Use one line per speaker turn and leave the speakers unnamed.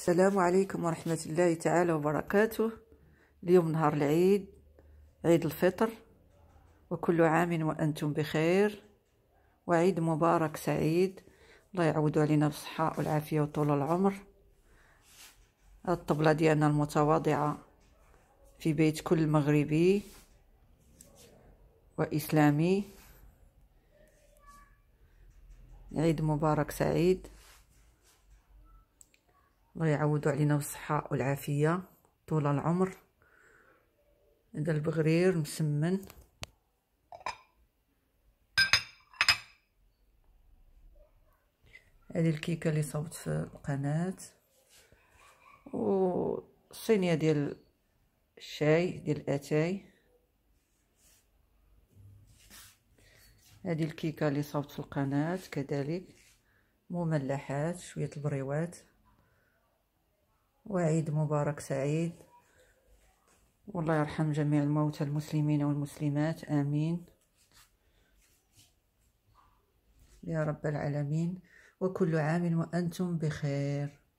السلام عليكم ورحمة الله تعالى وبركاته اليوم نهار العيد عيد الفطر وكل عام وأنتم بخير وعيد مبارك سعيد الله يعود علينا بالصحة والعافية وطول العمر الطبلة ديالنا المتواضعة في بيت كل مغربي وإسلامي عيد مبارك سعيد الله يعوضو علينا بالصحة والعافية طول العمر هذا البغرير مسمن هذه الكيكه اللي صوبت في القناه والصينيه ديال الشاي ديال الاتاي هذه الكيكه اللي صوبت في القناه كذلك مملحات شويه البريوات وعيد مبارك سعيد والله يرحم جميع الموتى المسلمين والمسلمات آمين يا رب العالمين وكل عام وأنتم بخير